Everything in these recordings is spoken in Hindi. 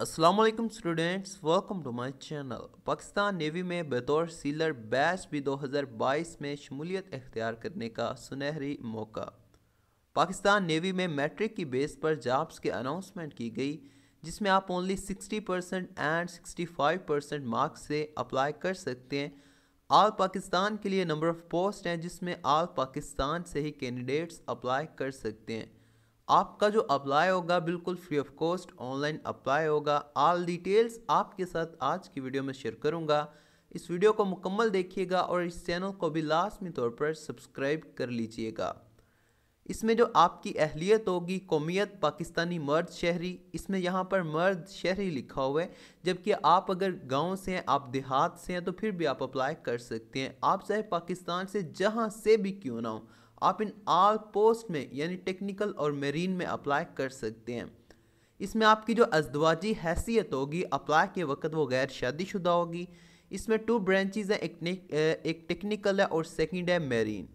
Aslam students welcome to my channel Pakistan navy में बतौर सीलर बैच भी 2022 में शमूलियत अख्तियार करने का सुनहरी मौका पाकिस्तान नेवी में मैट्रिक की बेस पर जॉब्स के अनाउंसमेंट की गई जिसमें आप only 60 percent and 65 percent marks से अप्लाई कर सकते हैं आल पाकिस्तान के लिए नंबर ऑफ़ पोस्ट हैं जिसमें आल पाकिस्तान से ही कैंडिडेट्स अप्लाई कर सकते हैं आपका जो अप्लाई होगा बिल्कुल free of cost online apply होगा आल डिटेल्स आपके साथ आज की वीडियो में शेयर करूँगा इस वीडियो को मुकम्मल देखिएगा और इस चैनल को भी लाजमी तौर पर सब्सक्राइब कर लीजिएगा इसमें जो आपकी अहलियत होगी कौमियत पाकिस्तानी मर्द शहरी इसमें यहाँ पर मर्द शहरी लिखा हुआ है जबकि आप अगर गांव से हैं आप देहात से हैं तो फिर भी आप अप्लाई कर सकते हैं आप चाहे पाकिस्तान से जहाँ से भी क्यों ना हो आप इन आल पोस्ट में यानी टेक्निकल और मेरीन में अप्लाई कर सकते हैं इसमें आपकी जो अजदवाजी हैसियत होगी अप्लाई के वक्त वो गैर शादीशुदा होगी इसमें टू ब्रांचेज़ हैं एक टेक्निकल है और सेकंड है मेरीन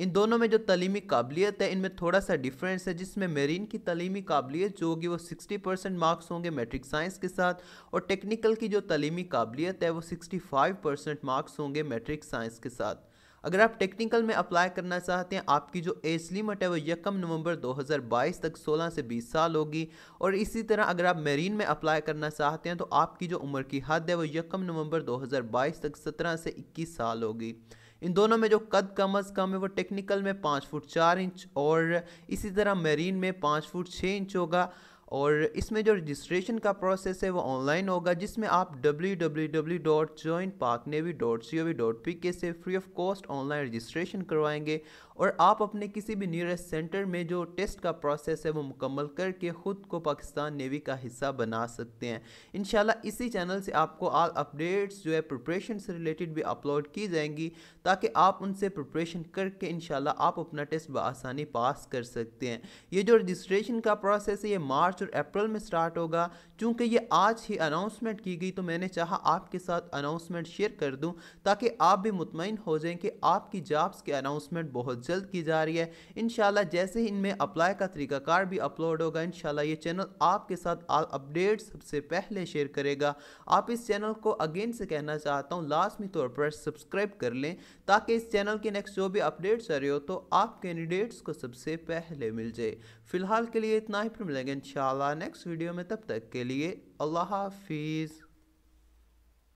इन दोनों में जो तलीमी काबिलियत है इनमें थोड़ा सा डिफरेंस है जिसमें मेरीन की तलीमी काबिलियत जो होगी वो 60 परसेंट मार्क्स होंगे मैट्रिक साइंस के साथ और टेक्निकल की जो तलीमी काबिलियत है वो 65 परसेंट मार्क्स होंगे मैट्रिक साइंस के साथ अगर आप टेक्निकल में अप्लाई करना चाहते हैं आपकी जो एज लिमिट है वो यकम नवंबर 2022 तक 16 से 20 साल होगी और इसी तरह अगर आप मेरीन में अप्लाई करना चाहते हैं तो आपकी जो उम्र की हद है वो यकम नवंबर 2022 तक 17 से 21 साल होगी इन दोनों में जो कद कम अज़ कम है वो टेक्निकल में पाँच फुट चार इंच और इसी तरह मेरीन में पाँच फुट छः इंच होगा और इसमें जो रजिस्ट्रेशन का प्रोसेस है वो ऑनलाइन होगा जिसमें आप W W W dot Pak navy O V dot P K से free of cost online registration करवाएंगे और आप अपने किसी भी नियरेस्ट सेंटर में जो टेस्ट का प्रोसेस है वो मुकम्मल करके ख़ुद को पाकिस्तान नेवी का हिस्सा बना सकते हैं इन इसी चैनल से आपको आल अपडेट्स जो है प्रपरेशन से रिलेटेड भी अपलोड की जाएंगी ताकि आप उनसे प्रपरेशन करके इन आप अपना टेस्ट बसानी पास कर सकते हैं ये जो रजिस्ट्रेशन का प्रोसेस है ये मार्च मार्च और अप्रैल में स्टार्ट होगा क्योंकि ये आज ही अनाउंसमेंट की गई तो मैंने चाहा आपके साथ अनाउंसमेंट शेयर कर दूं ताकि आप भी मुतमिन हो जाएं कि आपकी जॉब्स के अनाउंसमेंट बहुत जल्द की जा रही है इन जैसे ही इनमें अप्लाई का तरीकाकार भी अपलोड होगा इन ये चैनल आपके साथ अपडेट सबसे पहले शेयर करेगा आप इस चैनल को अगेन से कहना चाहता हूँ लाजमी तौर पर सब्सक्राइब कर लें ताकि इस चैनल के नेक्स्ट जो भी अपडेट्स आ रहे हो तो आप कैंडिडेट्स को सबसे पहले मिल जाए फिलहाल के लिए इतना ही फिर मिलेंगे इन इंशाल्लाह नेक्स्ट वीडियो में तब तक के लिए अल्लाह हाफिज़